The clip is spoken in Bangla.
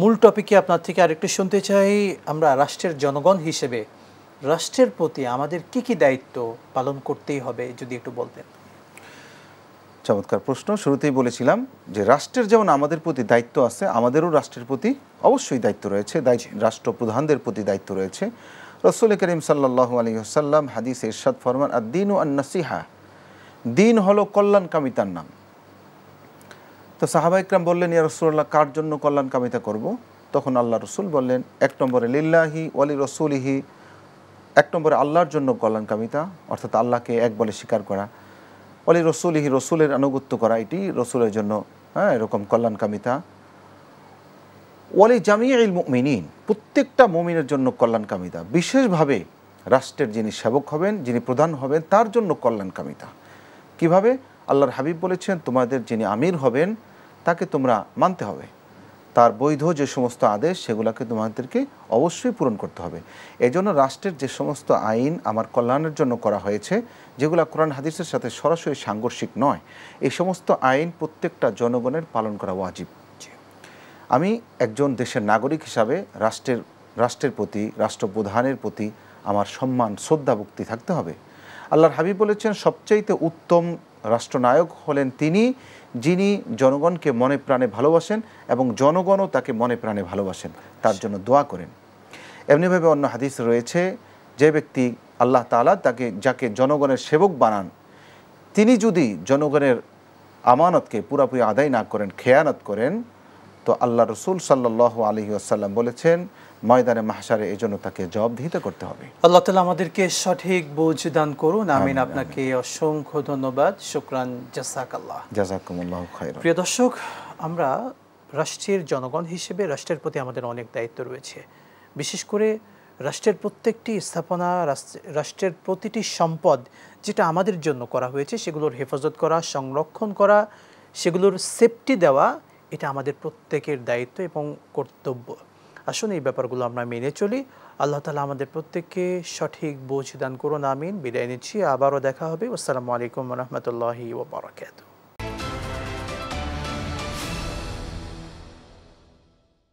মূল টপিকে আপনার থেকে আরেকটু শুনতে চাই আমরা রাষ্ট্রের জনগণ হিসেবে রাষ্ট্রের প্রতি আমাদের কি কি দায়িত্ব পালন করতেই হবে যদি একটু বলতেন চমৎকার প্রশ্ন শুরুতেই বলেছিলাম যে রাষ্ট্রের যেমন আমাদের প্রতি দায়িত্ব আছে আমাদেরও রাষ্ট্রের প্রতি অবশ্যই দায়িত্ব রয়েছে রাষ্ট্রপ্রধানদের প্রতি দায়িত্ব রয়েছে রসুল করিম সাল্লাহু আলী আসাল্লাম হাদিস ইরশাদ ফরমান আর দিন ও আন্নাসিহা দিন হলো কামিতার নাম তো সাহাবা ইকরাম বললেন ইয়া রসুল্লাহ কার জন্য কল্যাণ কামিতা করব তখন আল্লাহ রসুল বললেন এক নম্বরে লিল্লাহি ওয়ালি রসুলিহি এক নম্বরে আল্লাহর জন্য কল্যাণ কামিতা অর্থাৎ আল্লাহকে এক বলে স্বীকার করা ওয়ালি রসুলিহি রসুলের আনুগত্য করা এটি রসুলের জন্য হ্যাঁ এরকম কল্যাণ কামিতা ওয়ালি জামিয়া ইল মুমিনিন প্রত্যেকটা মমিনের জন্য কল্যাণ কামিতা বিশেষভাবে রাষ্ট্রের যিনি সেবক হবেন যিনি প্রধান হবেন তার জন্য কল্যাণ কামিতা কীভাবে আল্লাহর হাবিব বলেছেন তোমাদের যিনি আমির হবেন তাকে তোমরা মানতে হবে তার বৈধ যে সমস্ত আদেশ সেগুলোকে তোমাদেরকে অবশ্যই পূরণ করতে হবে এজন্য রাষ্ট্রের যে সমস্ত আইন আমার কল্যাণের জন্য করা হয়েছে যেগুলো কোরআন হাদিসের সাথে সরাসরি সাংঘর্ষিক নয় এই সমস্ত আইন প্রত্যেকটা জনগণের পালন করা ওয়াজিব আমি একজন দেশের নাগরিক হিসাবে রাষ্ট্রের রাষ্ট্রের প্রতি রাষ্ট্রপ্রধানের প্রতি আমার সম্মান শ্রদ্ধাভক্তি থাকতে হবে আল্লাহর হাবিব বলেছেন সবচাইতে উত্তম রাষ্ট্রনায়ক হলেন তিনি যিনি জনগণকে মনে প্রাণে ভালোবাসেন এবং জনগণও তাকে মনে প্রাণে ভালোবাসেন তার জন্য দোয়া করেন এমনিভাবে অন্য হাদিস রয়েছে যে ব্যক্তি আল্লাহ তালা তাকে যাকে জনগণের সেবক বানান তিনি যদি জনগণের আমানতকে পুরাপুরি আদায় না করেন খেয়ানত করেন তো আল্লাহ রসুল সাল্লাহ আলহি আসাল্লাম বলেছেন ময়দানে মাহসারে এই জন্য তাকে জবাবদিহিত করতে হবে আল্লাহ তালা আমাদেরকে সঠিক বুঝ দান করুন আমিন আপনাকে অসংখ্য ধন্যবাদ শুক্রান জাসাক আল্লাহ জাজাকুমুল্লাহ প্রিয় দর্শক আমরা রাষ্ট্রের জনগণ হিসেবে রাষ্ট্রের প্রতি আমাদের অনেক দায়িত্ব রয়েছে বিশেষ করে রাষ্ট্রের প্রত্যেকটি স্থাপনা রাষ্ট্রের প্রতিটি সম্পদ যেটা আমাদের জন্য করা হয়েছে সেগুলোর হেফাজত করা সংরক্ষণ করা সেগুলোর সেফটি দেওয়া এটা আমাদের প্রত্যেকের দায়িত্ব এবং কর্তব্য আসুন এই ব্যাপারগুলো আমরা মেনে চলি আল্লাহ তালা আমাদের প্রত্যেককে সঠিক বোঝ দান করুন আমিন বিদায় নিচ্ছি আবারও দেখা হবে আসসালামু আলাইকুম রহমতুল্লাহি ওবরাকাতু